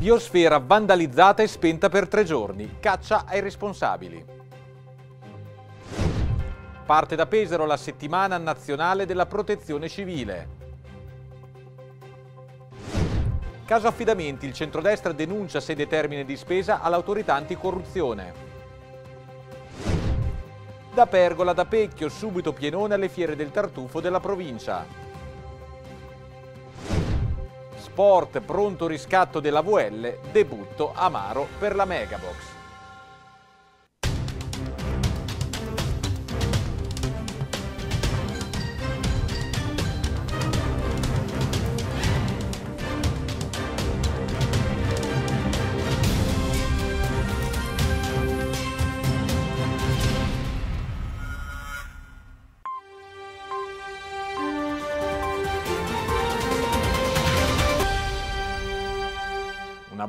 Biosfera vandalizzata e spenta per tre giorni. Caccia ai responsabili. Parte da Pesaro la settimana nazionale della protezione civile. Caso affidamenti, il centrodestra denuncia sede termine di spesa all'autorità anticorruzione. Da Pergola da Pecchio, subito pienone alle fiere del tartufo della provincia sport, pronto riscatto della VL, debutto amaro per la Megabox.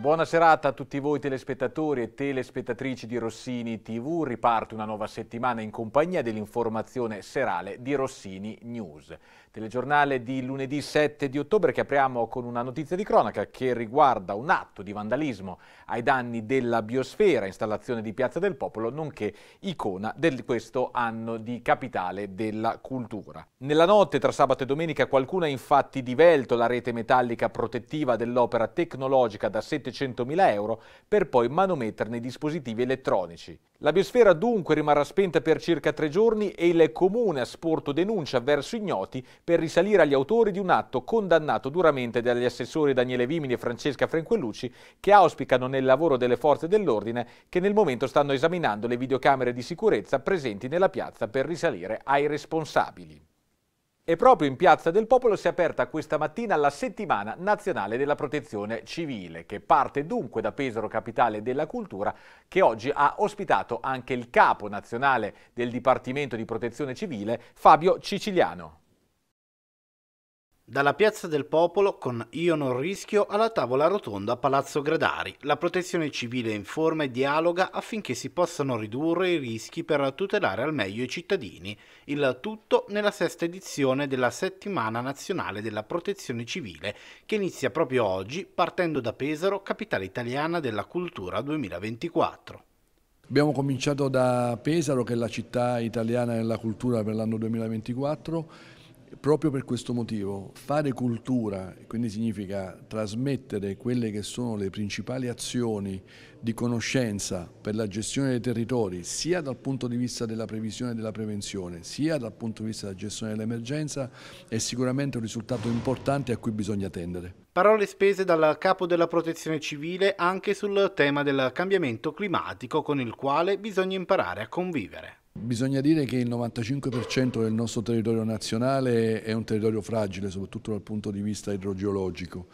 buona serata a tutti voi telespettatori e telespettatrici di Rossini TV. Riparte una nuova settimana in compagnia dell'informazione serale di Rossini News telegiornale di lunedì 7 di ottobre che apriamo con una notizia di cronaca che riguarda un atto di vandalismo ai danni della biosfera, installazione di Piazza del Popolo, nonché icona di questo anno di capitale della cultura. Nella notte tra sabato e domenica qualcuno ha infatti divelto la rete metallica protettiva dell'opera tecnologica da 700.000 euro per poi manometterne i dispositivi elettronici. La biosfera dunque rimarrà spenta per circa tre giorni e il comune ha sporto denuncia verso ignoti per risalire agli autori di un atto condannato duramente dagli assessori Daniele Vimini e Francesca Frenquellucci che auspicano nel lavoro delle forze dell'ordine che nel momento stanno esaminando le videocamere di sicurezza presenti nella piazza per risalire ai responsabili. E proprio in Piazza del Popolo si è aperta questa mattina la settimana nazionale della protezione civile, che parte dunque da Pesaro Capitale della Cultura, che oggi ha ospitato anche il capo nazionale del Dipartimento di Protezione Civile, Fabio Ciciliano. Dalla Piazza del Popolo con Io non rischio alla tavola rotonda Palazzo Gradari, la protezione civile informa e dialoga affinché si possano ridurre i rischi per tutelare al meglio i cittadini, il tutto nella sesta edizione della Settimana Nazionale della Protezione Civile che inizia proprio oggi partendo da Pesaro, capitale italiana della cultura 2024. Abbiamo cominciato da Pesaro che è la città italiana della cultura per l'anno 2024 proprio per questo motivo fare cultura, quindi significa trasmettere quelle che sono le principali azioni di conoscenza per la gestione dei territori, sia dal punto di vista della previsione e della prevenzione, sia dal punto di vista della gestione dell'emergenza, è sicuramente un risultato importante a cui bisogna tendere. Parole spese dal capo della protezione civile anche sul tema del cambiamento climatico con il quale bisogna imparare a convivere. Bisogna dire che il 95% del nostro territorio nazionale è un territorio fragile, soprattutto dal punto di vista idrogeologico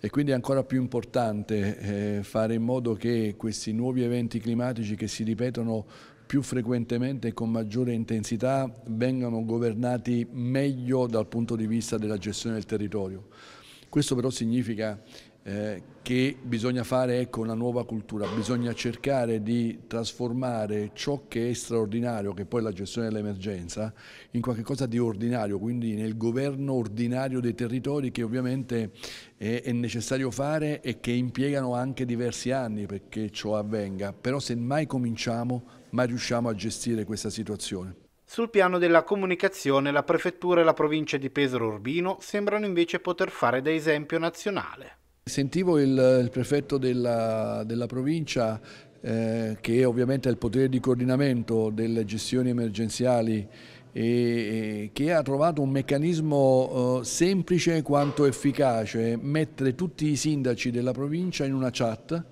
e quindi è ancora più importante eh, fare in modo che questi nuovi eventi climatici che si ripetono più frequentemente e con maggiore intensità vengano governati meglio dal punto di vista della gestione del territorio. Questo però significa eh, che bisogna fare ecco, una nuova cultura, bisogna cercare di trasformare ciò che è straordinario, che è poi la gestione dell'emergenza, in qualcosa di ordinario, quindi nel governo ordinario dei territori che ovviamente è, è necessario fare e che impiegano anche diversi anni perché ciò avvenga, però se mai cominciamo, mai riusciamo a gestire questa situazione. Sul piano della comunicazione la prefettura e la provincia di Pesaro Urbino sembrano invece poter fare da esempio nazionale. Sentivo il, il prefetto della, della provincia eh, che ovviamente ha il potere di coordinamento delle gestioni emergenziali e che ha trovato un meccanismo eh, semplice quanto efficace, mettere tutti i sindaci della provincia in una chat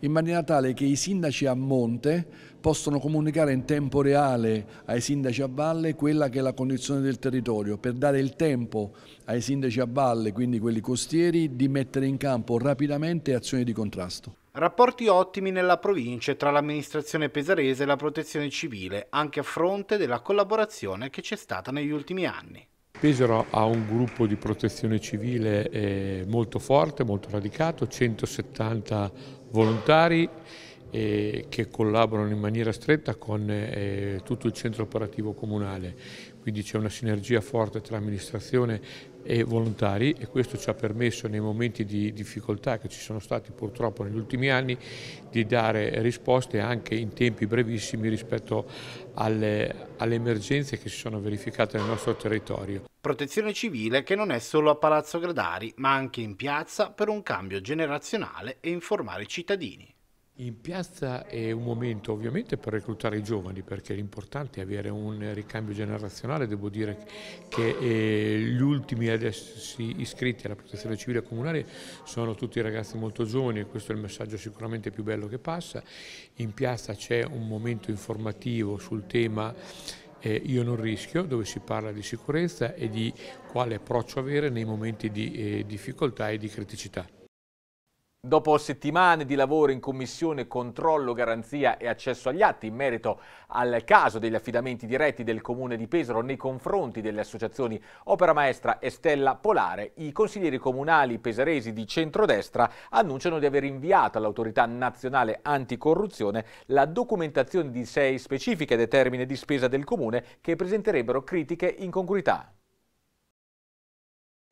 in maniera tale che i sindaci a monte possono comunicare in tempo reale ai sindaci a valle quella che è la condizione del territorio per dare il tempo ai sindaci a valle, quindi quelli costieri, di mettere in campo rapidamente azioni di contrasto. Rapporti ottimi nella provincia tra l'amministrazione pesarese e la protezione civile, anche a fronte della collaborazione che c'è stata negli ultimi anni. Pesaro ha un gruppo di protezione civile eh, molto forte, molto radicato, 170 volontari eh, che collaborano in maniera stretta con eh, tutto il centro operativo comunale, quindi c'è una sinergia forte tra amministrazione e volontari e questo ci ha permesso nei momenti di difficoltà che ci sono stati purtroppo negli ultimi anni di dare risposte anche in tempi brevissimi rispetto alle, alle emergenze che si sono verificate nel nostro territorio. Protezione civile che non è solo a Palazzo Gradari ma anche in piazza per un cambio generazionale e informare i cittadini. In piazza è un momento ovviamente per reclutare i giovani perché l'importante è avere un ricambio generazionale, devo dire che eh, gli ultimi ad essersi iscritti alla protezione civile comunale sono tutti ragazzi molto giovani e questo è il messaggio sicuramente più bello che passa. In piazza c'è un momento informativo sul tema eh, io non rischio, dove si parla di sicurezza e di quale approccio avere nei momenti di eh, difficoltà e di criticità. Dopo settimane di lavoro in commissione controllo, garanzia e accesso agli atti in merito al caso degli affidamenti diretti del comune di Pesaro nei confronti delle associazioni Opera Maestra e Stella Polare, i consiglieri comunali pesaresi di centrodestra annunciano di aver inviato all'autorità nazionale anticorruzione la documentazione di sei specifiche determine di spesa del comune che presenterebbero critiche incongruità.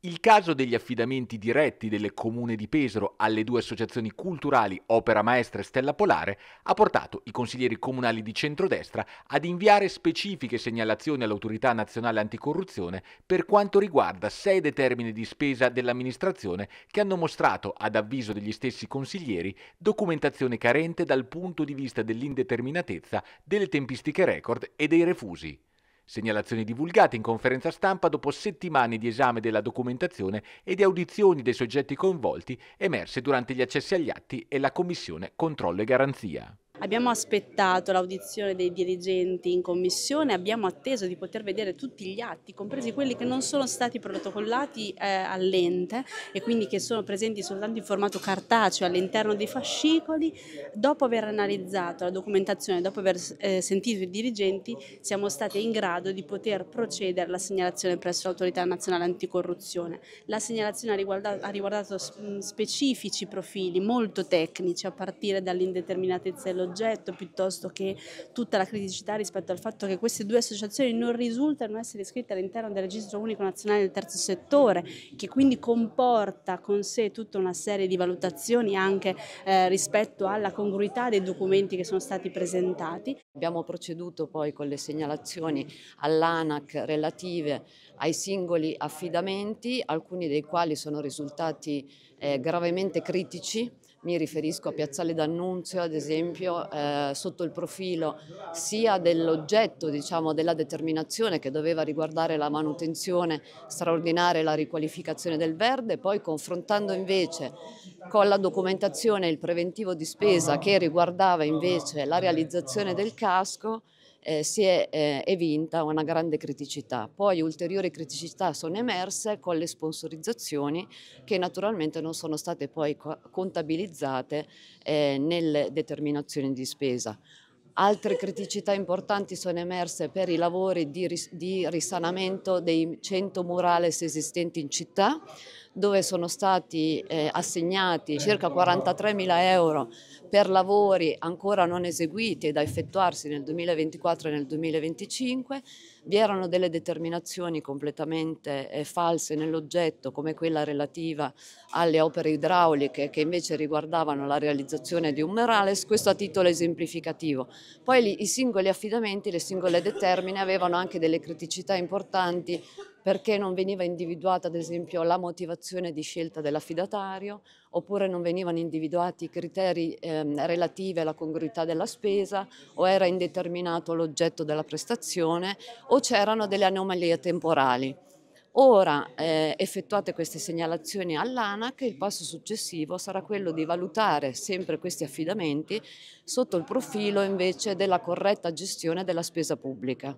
Il caso degli affidamenti diretti del Comune di Pesaro alle due associazioni culturali Opera Maestra e Stella Polare ha portato i consiglieri comunali di centrodestra ad inviare specifiche segnalazioni all'autorità nazionale anticorruzione per quanto riguarda sei determini di spesa dell'amministrazione che hanno mostrato, ad avviso degli stessi consiglieri, documentazione carente dal punto di vista dell'indeterminatezza, delle tempistiche record e dei refusi. Segnalazioni divulgate in conferenza stampa dopo settimane di esame della documentazione e di audizioni dei soggetti coinvolti emerse durante gli accessi agli atti e la Commissione Controllo e Garanzia. Abbiamo aspettato l'audizione dei dirigenti in commissione, abbiamo atteso di poter vedere tutti gli atti, compresi quelli che non sono stati protocollati eh, all'ente e quindi che sono presenti soltanto in formato cartaceo all'interno dei fascicoli. Dopo aver analizzato la documentazione, dopo aver eh, sentito i dirigenti, siamo stati in grado di poter procedere alla segnalazione presso l'autorità nazionale anticorruzione. La segnalazione ha riguardato, ha riguardato specifici profili molto tecnici a partire dall'indeterminatezza dello progetto piuttosto che tutta la criticità rispetto al fatto che queste due associazioni non risultano essere iscritte all'interno del registro unico nazionale del terzo settore, che quindi comporta con sé tutta una serie di valutazioni anche eh, rispetto alla congruità dei documenti che sono stati presentati. Abbiamo proceduto poi con le segnalazioni all'ANAC relative ai singoli affidamenti, alcuni dei quali sono risultati eh, gravemente critici mi riferisco a Piazzale d'Annunzio ad esempio, eh, sotto il profilo sia dell'oggetto diciamo, della determinazione che doveva riguardare la manutenzione straordinaria e la riqualificazione del verde, poi confrontando invece con la documentazione il preventivo di spesa che riguardava invece la realizzazione del casco, eh, si è eh, evinta una grande criticità. Poi ulteriori criticità sono emerse con le sponsorizzazioni che naturalmente non sono state poi contabilizzate eh, nelle determinazioni di spesa. Altre criticità importanti sono emerse per i lavori di, di risanamento dei 100 murales esistenti in città, dove sono stati eh, assegnati eh, circa 43 mila euro per lavori ancora non eseguiti e da effettuarsi nel 2024 e nel 2025. Vi erano delle determinazioni completamente eh, false nell'oggetto come quella relativa alle opere idrauliche che invece riguardavano la realizzazione di un murales, questo a titolo esemplificativo. Poi li, i singoli affidamenti, le singole determine avevano anche delle criticità importanti perché non veniva individuata ad esempio la motivazione di scelta dell'affidatario oppure non venivano individuati i criteri ehm, relativi alla congruità della spesa o era indeterminato l'oggetto della prestazione o c'erano delle anomalie temporali. Ora, eh, effettuate queste segnalazioni all'ANAC, il passo successivo sarà quello di valutare sempre questi affidamenti sotto il profilo invece della corretta gestione della spesa pubblica.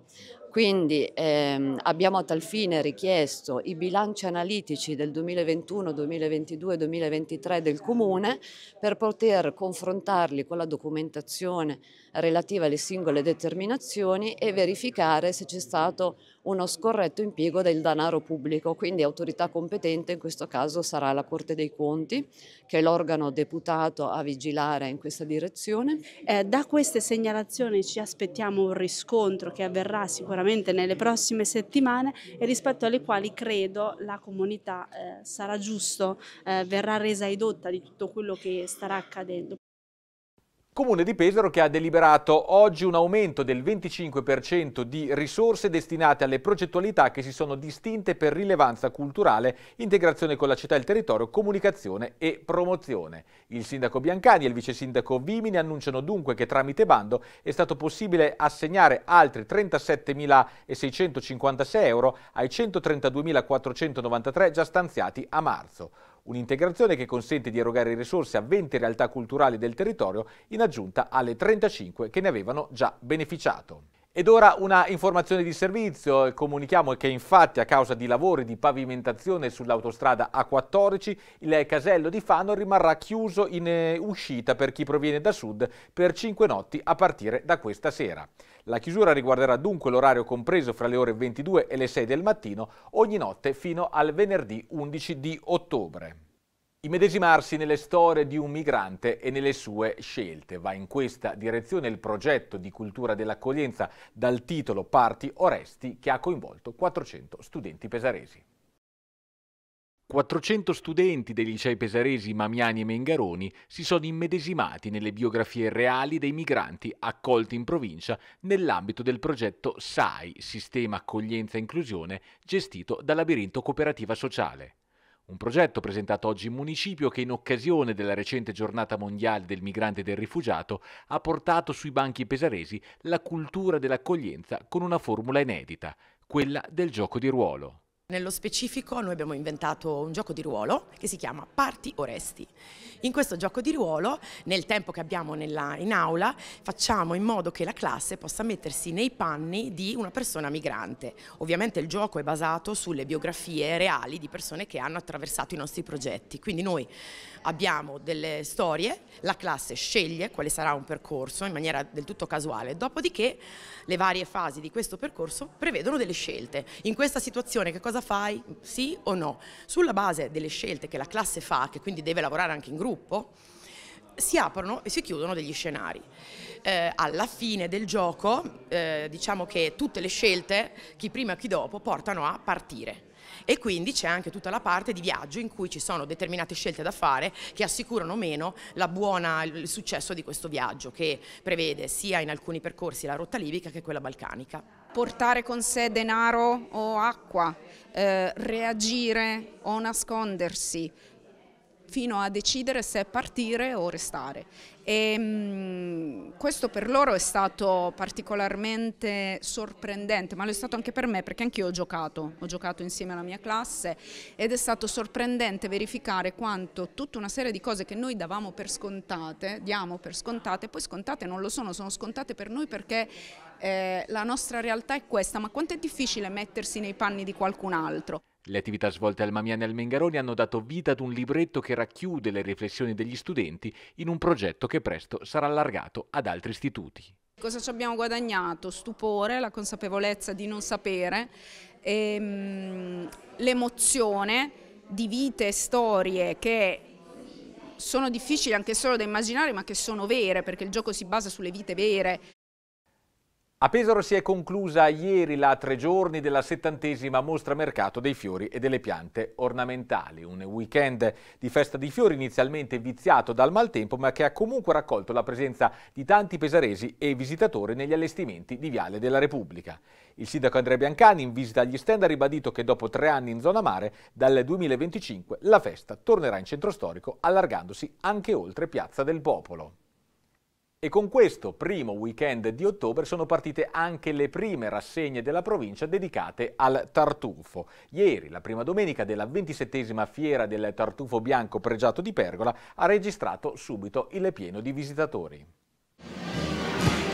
Quindi ehm, abbiamo a tal fine richiesto i bilanci analitici del 2021, 2022 e 2023 del Comune per poter confrontarli con la documentazione relativa alle singole determinazioni e verificare se c'è stato uno scorretto impiego del denaro pubblico, quindi autorità competente in questo caso sarà la Corte dei Conti, che è l'organo deputato a vigilare in questa direzione. Eh, da queste segnalazioni ci aspettiamo un riscontro che avverrà sicuramente sicuramente nelle prossime settimane e rispetto alle quali credo la comunità eh, sarà giusto, eh, verrà resa edotta di tutto quello che starà accadendo. Comune di Pesaro che ha deliberato oggi un aumento del 25% di risorse destinate alle progettualità che si sono distinte per rilevanza culturale, integrazione con la città e il territorio, comunicazione e promozione. Il sindaco Biancani e il vice sindaco Vimini annunciano dunque che tramite bando è stato possibile assegnare altri 37.656 euro ai 132.493 già stanziati a marzo un'integrazione che consente di erogare risorse a 20 realtà culturali del territorio in aggiunta alle 35 che ne avevano già beneficiato. Ed ora una informazione di servizio, comunichiamo che infatti a causa di lavori di pavimentazione sull'autostrada A14 il casello di Fano rimarrà chiuso in eh, uscita per chi proviene da sud per 5 notti a partire da questa sera. La chiusura riguarderà dunque l'orario compreso fra le ore 22 e le 6 del mattino, ogni notte fino al venerdì 11 di ottobre. Immedesimarsi nelle storie di un migrante e nelle sue scelte. Va in questa direzione il progetto di cultura dell'accoglienza dal titolo Parti Oresti che ha coinvolto 400 studenti pesaresi. 400 studenti dei licei pesaresi Mamiani e Mengaroni si sono immedesimati nelle biografie reali dei migranti accolti in provincia nell'ambito del progetto SAI, Sistema Accoglienza e Inclusione, gestito da Labirinto Cooperativa Sociale. Un progetto presentato oggi in municipio che in occasione della recente giornata mondiale del migrante e del rifugiato ha portato sui banchi pesaresi la cultura dell'accoglienza con una formula inedita, quella del gioco di ruolo. Nello specifico noi abbiamo inventato un gioco di ruolo che si chiama Parti o Resti. In questo gioco di ruolo, nel tempo che abbiamo nella, in aula, facciamo in modo che la classe possa mettersi nei panni di una persona migrante. Ovviamente il gioco è basato sulle biografie reali di persone che hanno attraversato i nostri progetti. Quindi noi abbiamo delle storie, la classe sceglie quale sarà un percorso in maniera del tutto casuale, dopodiché le varie fasi di questo percorso prevedono delle scelte. In questa situazione che cosa cosa fai, sì o no, sulla base delle scelte che la classe fa, che quindi deve lavorare anche in gruppo, si aprono e si chiudono degli scenari. Eh, alla fine del gioco eh, diciamo che tutte le scelte, chi prima e chi dopo, portano a partire e quindi c'è anche tutta la parte di viaggio in cui ci sono determinate scelte da fare che assicurano meno buona, il successo di questo viaggio che prevede sia in alcuni percorsi la rotta libica che quella balcanica portare con sé denaro o acqua, eh, reagire o nascondersi, fino a decidere se partire o restare. E, ehm, questo per loro è stato particolarmente sorprendente, ma lo è stato anche per me perché anch'io ho giocato, ho giocato insieme alla mia classe ed è stato sorprendente verificare quanto tutta una serie di cose che noi davamo per scontate, diamo per scontate, poi scontate non lo sono, sono scontate per noi perché eh, la nostra realtà è questa, ma quanto è difficile mettersi nei panni di qualcun altro. Le attività svolte al Mamiani e al Mengaroni hanno dato vita ad un libretto che racchiude le riflessioni degli studenti in un progetto che presto sarà allargato ad altri istituti. Cosa ci abbiamo guadagnato? Stupore, la consapevolezza di non sapere, ehm, l'emozione di vite e storie che sono difficili anche solo da immaginare ma che sono vere perché il gioco si basa sulle vite vere. A Pesaro si è conclusa ieri la tre giorni della settantesima mostra mercato dei fiori e delle piante ornamentali, un weekend di festa di fiori inizialmente viziato dal maltempo ma che ha comunque raccolto la presenza di tanti pesaresi e visitatori negli allestimenti di Viale della Repubblica. Il sindaco Andrea Biancani in visita agli stand ha ribadito che dopo tre anni in zona mare, dal 2025 la festa tornerà in centro storico allargandosi anche oltre Piazza del Popolo. E con questo primo weekend di ottobre sono partite anche le prime rassegne della provincia dedicate al tartufo. Ieri, la prima domenica della 27esima fiera del tartufo bianco pregiato di Pergola, ha registrato subito il pieno di visitatori.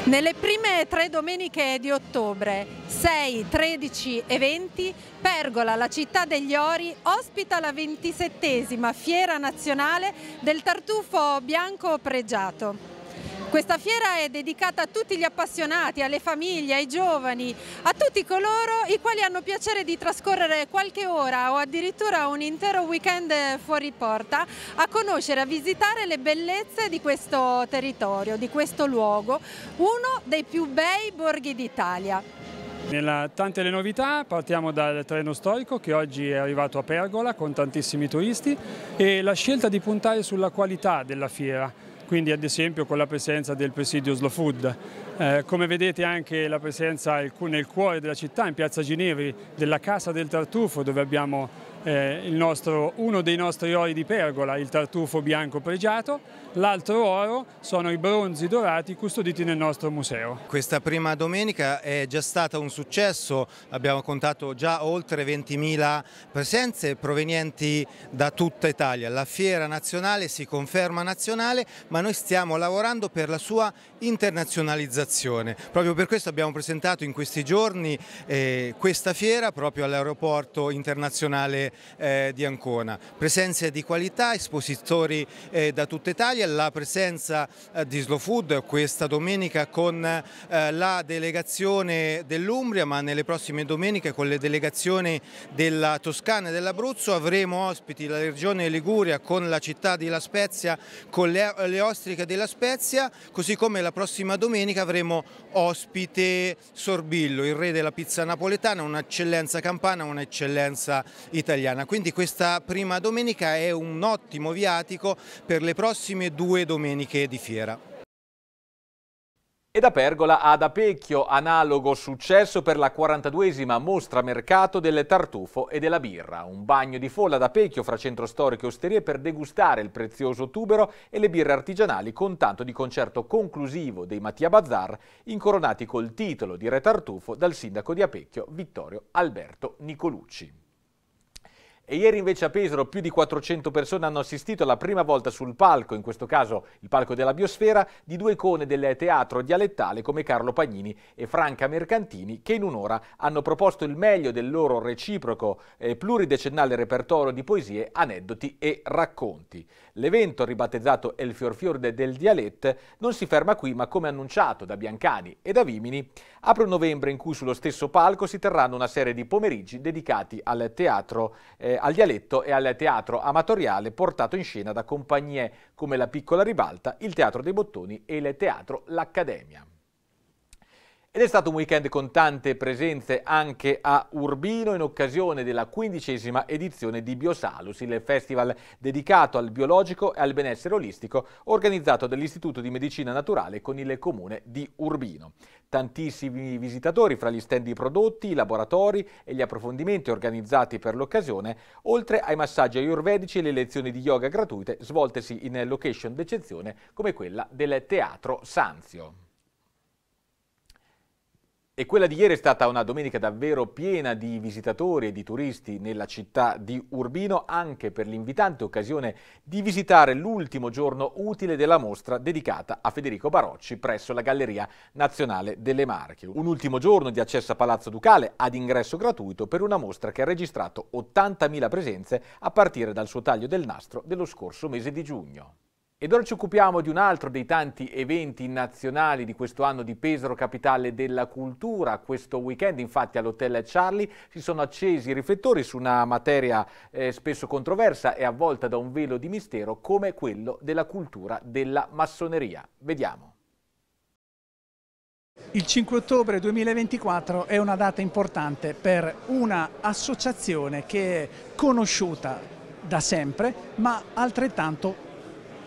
Nelle prime tre domeniche di ottobre, 6, 13 e 20, Pergola, la città degli ori, ospita la 27esima fiera nazionale del tartufo bianco pregiato. Questa fiera è dedicata a tutti gli appassionati, alle famiglie, ai giovani, a tutti coloro i quali hanno piacere di trascorrere qualche ora o addirittura un intero weekend fuori porta a conoscere, a visitare le bellezze di questo territorio, di questo luogo, uno dei più bei borghi d'Italia. Nella, tante le novità, partiamo dal treno storico che oggi è arrivato a Pergola con tantissimi turisti e la scelta di puntare sulla qualità della fiera quindi ad esempio con la presenza del presidio Slow Food. Eh, come vedete anche la presenza nel cuore della città, in piazza Ginevri, della Casa del Tartufo dove abbiamo eh, nostro, uno dei nostri ori di pergola, il tartufo bianco pregiato, l'altro oro sono i bronzi dorati custoditi nel nostro museo. Questa prima domenica è già stata un successo, abbiamo contato già oltre 20.000 presenze provenienti da tutta Italia. La fiera nazionale si conferma nazionale, ma noi stiamo lavorando per la sua internazionalizzazione. Proprio per questo abbiamo presentato in questi giorni eh, questa fiera proprio all'aeroporto internazionale eh, di Ancona. Presenze di qualità, espositori eh, da tutta Italia, la presenza eh, di Slow Food questa domenica con eh, la delegazione dell'Umbria, ma nelle prossime domeniche con le delegazioni della Toscana e dell'Abruzzo avremo ospiti la regione Liguria con la città di La Spezia, con le, le ostriche della Spezia, così come la prossima domenica avremo ospite Sorbillo, il re della pizza napoletana, un'eccellenza campana, un'eccellenza italiana italiana, quindi questa prima domenica è un ottimo viatico per le prossime due domeniche di fiera. E da Pergola ad Apecchio, analogo successo per la 42esima mostra mercato del tartufo e della birra. Un bagno di folla ad Apecchio fra centro storico e osterie per degustare il prezioso tubero e le birre artigianali con tanto di concerto conclusivo dei Mattia Bazzar, incoronati col titolo di Re Tartufo dal sindaco di Apecchio Vittorio Alberto Nicolucci. E ieri invece a Pesaro più di 400 persone hanno assistito la prima volta sul palco, in questo caso il palco della biosfera, di due icone del teatro dialettale come Carlo Pagnini e Franca Mercantini che in un'ora hanno proposto il meglio del loro reciproco e pluridecennale repertorio di poesie, aneddoti e racconti. L'evento, ribattezzato El Fiorfior del Dialette, non si ferma qui ma come annunciato da Biancani e da Vimini, Apre un novembre in cui sullo stesso palco si terranno una serie di pomeriggi dedicati al teatro, eh, al dialetto e al teatro amatoriale portato in scena da compagnie come La Piccola Ribalta, il Teatro dei Bottoni e il Teatro L'Accademia. Ed è stato un weekend con tante presenze anche a Urbino in occasione della quindicesima edizione di Biosalus, il festival dedicato al biologico e al benessere olistico organizzato dall'Istituto di Medicina Naturale con il comune di Urbino. Tantissimi visitatori fra gli stand di prodotti, i laboratori e gli approfondimenti organizzati per l'occasione, oltre ai massaggi ayurvedici e le lezioni di yoga gratuite svoltesi in location d'eccezione come quella del Teatro Sanzio. E quella di ieri è stata una domenica davvero piena di visitatori e di turisti nella città di Urbino, anche per l'invitante occasione di visitare l'ultimo giorno utile della mostra dedicata a Federico Barocci presso la Galleria Nazionale delle Marche. Un ultimo giorno di accesso a Palazzo Ducale ad ingresso gratuito per una mostra che ha registrato 80.000 presenze a partire dal suo taglio del nastro dello scorso mese di giugno. Ed ora ci occupiamo di un altro dei tanti eventi nazionali di questo anno di Pesaro, capitale della cultura. Questo weekend infatti all'Hotel Charlie si sono accesi i riflettori su una materia eh, spesso controversa e avvolta da un velo di mistero come quello della cultura della massoneria. Vediamo. Il 5 ottobre 2024 è una data importante per una associazione che è conosciuta da sempre ma altrettanto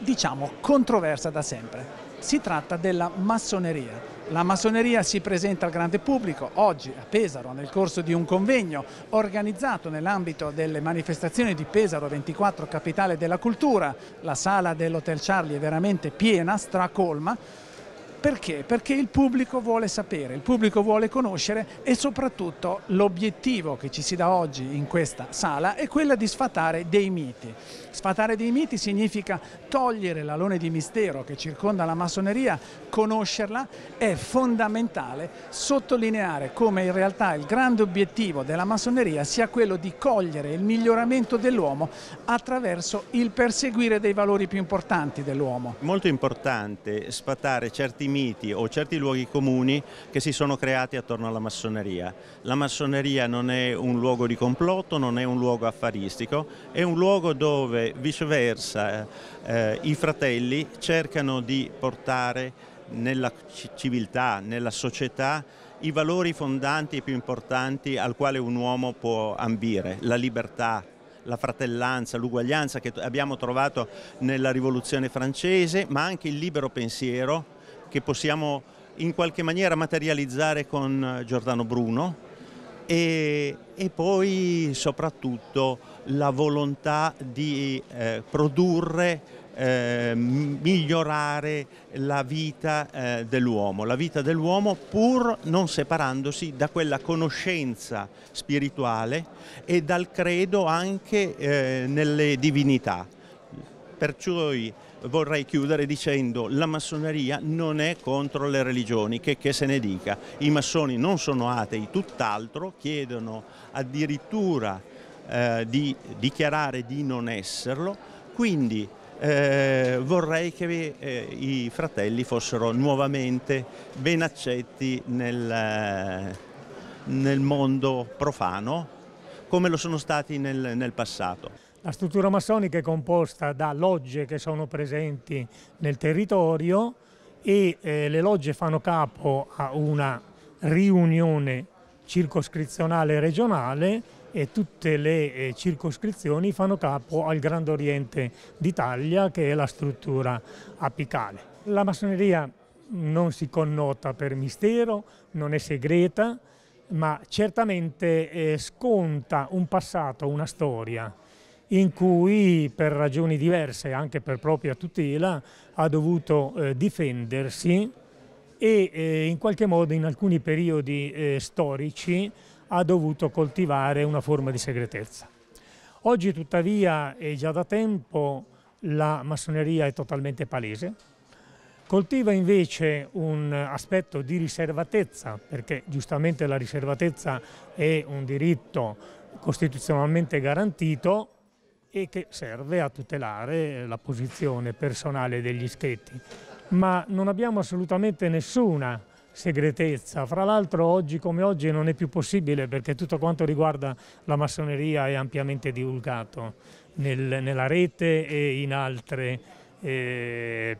diciamo, controversa da sempre. Si tratta della massoneria. La massoneria si presenta al grande pubblico oggi a Pesaro nel corso di un convegno organizzato nell'ambito delle manifestazioni di Pesaro 24 Capitale della Cultura. La sala dell'Hotel Charlie è veramente piena, stracolma perché? Perché il pubblico vuole sapere, il pubblico vuole conoscere e soprattutto l'obiettivo che ci si dà oggi in questa sala è quello di sfatare dei miti. Sfatare dei miti significa togliere l'alone di mistero che circonda la massoneria, conoscerla è fondamentale sottolineare come in realtà il grande obiettivo della massoneria sia quello di cogliere il miglioramento dell'uomo attraverso il perseguire dei valori più importanti dell'uomo. Molto importante sfatare certi miti o certi luoghi comuni che si sono creati attorno alla massoneria. La massoneria non è un luogo di complotto, non è un luogo affaristico, è un luogo dove viceversa eh, i fratelli cercano di portare nella civiltà, nella società, i valori fondanti e più importanti al quale un uomo può ambire, la libertà, la fratellanza, l'uguaglianza che abbiamo trovato nella rivoluzione francese, ma anche il libero pensiero che possiamo in qualche maniera materializzare con eh, Giordano Bruno e, e poi soprattutto la volontà di eh, produrre eh, migliorare la vita eh, dell'uomo, la vita dell'uomo pur non separandosi da quella conoscenza spirituale e dal credo anche eh, nelle divinità. Perciò vorrei chiudere dicendo che la massoneria non è contro le religioni, che, che se ne dica. I massoni non sono atei, tutt'altro, chiedono addirittura eh, di dichiarare di non esserlo, quindi eh, vorrei che eh, i fratelli fossero nuovamente ben accetti nel, nel mondo profano come lo sono stati nel, nel passato. La struttura massonica è composta da logge che sono presenti nel territorio e eh, le logge fanno capo a una riunione circoscrizionale regionale e tutte le eh, circoscrizioni fanno capo al Grande Oriente d'Italia che è la struttura apicale. La massoneria non si connota per mistero, non è segreta, ma certamente eh, sconta un passato, una storia in cui per ragioni diverse, anche per propria tutela, ha dovuto eh, difendersi e eh, in qualche modo in alcuni periodi eh, storici ha dovuto coltivare una forma di segretezza. Oggi tuttavia e già da tempo la massoneria è totalmente palese, coltiva invece un aspetto di riservatezza, perché giustamente la riservatezza è un diritto costituzionalmente garantito, e che serve a tutelare la posizione personale degli iscritti. Ma non abbiamo assolutamente nessuna segretezza. Fra l'altro oggi come oggi non è più possibile perché tutto quanto riguarda la massoneria è ampiamente divulgato nel, nella rete e in altre eh,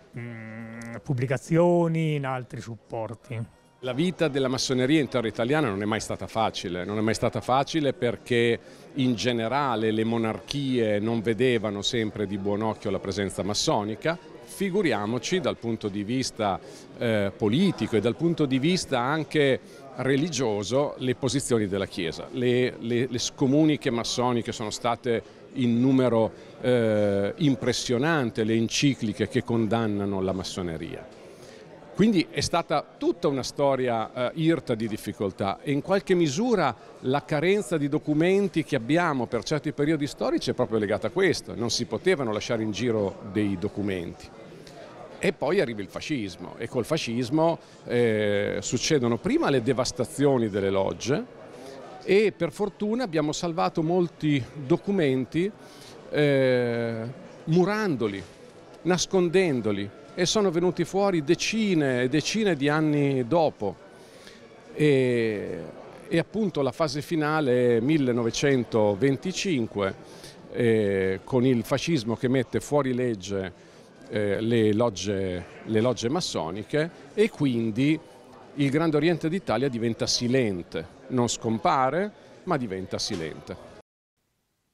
pubblicazioni, in altri supporti. La vita della massoneria in terra italiana non è mai stata facile, non è mai stata facile perché in generale le monarchie non vedevano sempre di buon occhio la presenza massonica, figuriamoci dal punto di vista eh, politico e dal punto di vista anche religioso le posizioni della Chiesa. Le, le, le scomuniche massoniche sono state in numero eh, impressionante, le encicliche che condannano la massoneria. Quindi è stata tutta una storia eh, irta di difficoltà e in qualche misura la carenza di documenti che abbiamo per certi periodi storici è proprio legata a questo, non si potevano lasciare in giro dei documenti. E poi arriva il fascismo e col fascismo eh, succedono prima le devastazioni delle logge e per fortuna abbiamo salvato molti documenti eh, murandoli, nascondendoli, e sono venuti fuori decine e decine di anni dopo. E, e appunto la fase finale è 1925 eh, con il fascismo che mette fuori legge eh, le, logge, le logge massoniche e quindi il Grande Oriente d'Italia diventa silente, non scompare ma diventa silente.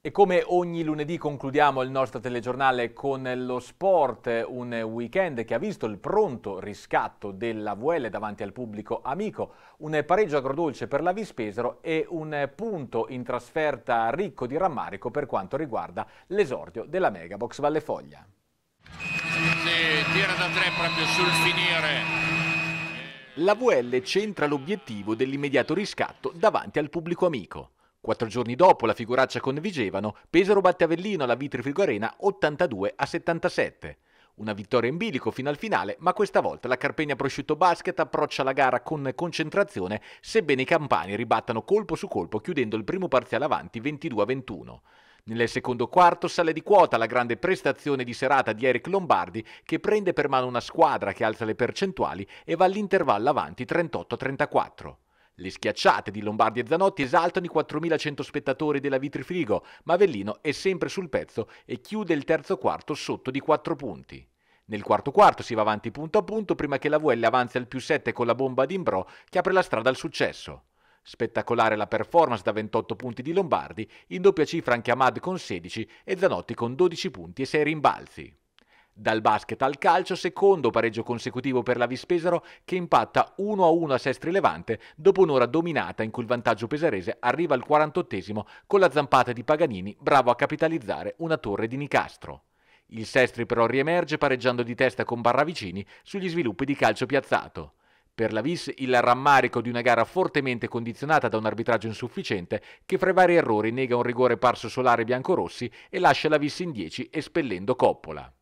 E come ogni lunedì concludiamo il nostro telegiornale con lo sport, un weekend che ha visto il pronto riscatto della VL davanti al pubblico amico, un pareggio agrodolce per la Vispesero e un punto in trasferta ricco di rammarico per quanto riguarda l'esordio della Megabox Valle Foglia. Sì, tira da tre proprio sul finire. La VL centra l'obiettivo dell'immediato riscatto davanti al pubblico amico. Quattro giorni dopo la figuraccia con Vigevano, Pesaro batte Avellino alla Vitri Frigoarena 82 a 77. Una vittoria in bilico fino al finale, ma questa volta la Carpegna Prosciutto Basket approccia la gara con concentrazione, sebbene i campani ribattano colpo su colpo chiudendo il primo parziale avanti 22 a 21. Nel secondo quarto sale di quota la grande prestazione di serata di Eric Lombardi che prende per mano una squadra che alza le percentuali e va all'intervallo avanti 38-34. Le schiacciate di Lombardi e Zanotti esaltano i 4.100 spettatori della Vitrifrigo, ma Avellino è sempre sul pezzo e chiude il terzo quarto sotto di 4 punti. Nel quarto quarto si va avanti punto a punto prima che la VL avanzi al più 7 con la bomba di Imbro che apre la strada al successo. Spettacolare la performance da 28 punti di Lombardi, in doppia cifra anche Ahmad con 16 e Zanotti con 12 punti e 6 rimbalzi. Dal basket al calcio, secondo pareggio consecutivo per la Vispesaro che impatta 1-1 a Sestri Levante dopo un'ora dominata in cui il vantaggio pesarese arriva al 48 con la zampata di Paganini bravo a capitalizzare una torre di Nicastro. Il Sestri però riemerge pareggiando di testa con Barravicini sugli sviluppi di calcio piazzato. Per la Vis il rammarico di una gara fortemente condizionata da un arbitraggio insufficiente che fra i vari errori nega un rigore parso solare biancorossi e lascia la Vis in 10 espellendo Coppola.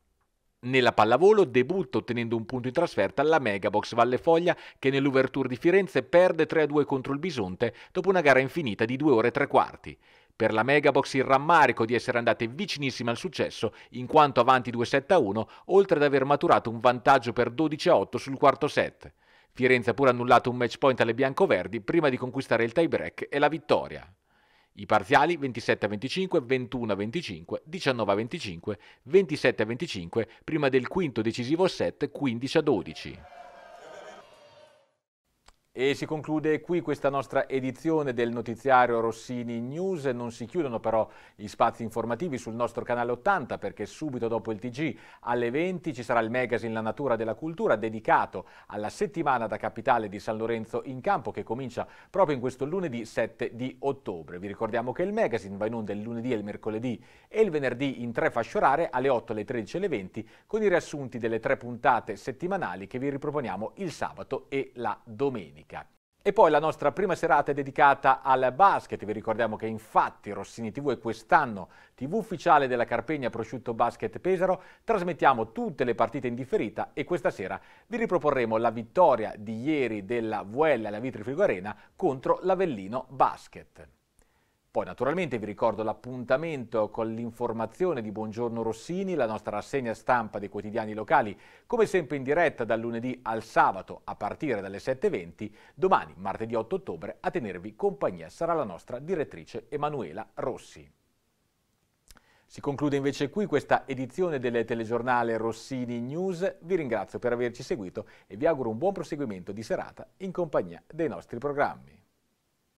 Nella pallavolo debutta ottenendo un punto in trasferta alla Megabox Valle Foglia che nell'ouverture di Firenze perde 3-2 contro il Bisonte dopo una gara infinita di 2 ore e 3 quarti. Per la Megabox il rammarico di essere andate vicinissime al successo, in quanto avanti 2-7-1, oltre ad aver maturato un vantaggio per 12-8 sul quarto set. Firenze ha pure annullato un match point alle biancoverdi prima di conquistare il tie break e la vittoria. I parziali 27 a 25, 21 a 25, 19 a 25, 27 a 25, prima del quinto decisivo set 15 a 12. E si conclude qui questa nostra edizione del notiziario Rossini News. Non si chiudono però gli spazi informativi sul nostro canale 80 perché subito dopo il TG alle 20 ci sarà il magazine La Natura della Cultura dedicato alla settimana da capitale di San Lorenzo in campo che comincia proprio in questo lunedì 7 di ottobre. Vi ricordiamo che il magazine va in onda il lunedì e il mercoledì e il venerdì in tre fasce orarie alle 8, alle 13 e alle 20 con i riassunti delle tre puntate settimanali che vi riproponiamo il sabato e la domenica domenica. E poi la nostra prima serata è dedicata al basket, vi ricordiamo che infatti Rossini TV è quest'anno TV ufficiale della Carpegna Prosciutto Basket Pesaro, trasmettiamo tutte le partite in differita e questa sera vi riproporremo la vittoria di ieri della VL alla Vitri Frigo Arena contro l'Avellino Basket. Poi naturalmente vi ricordo l'appuntamento con l'informazione di Buongiorno Rossini, la nostra rassegna stampa dei quotidiani locali, come sempre in diretta dal lunedì al sabato a partire dalle 7.20. Domani, martedì 8 ottobre, a tenervi compagnia sarà la nostra direttrice Emanuela Rossi. Si conclude invece qui questa edizione del telegiornale Rossini News. Vi ringrazio per averci seguito e vi auguro un buon proseguimento di serata in compagnia dei nostri programmi.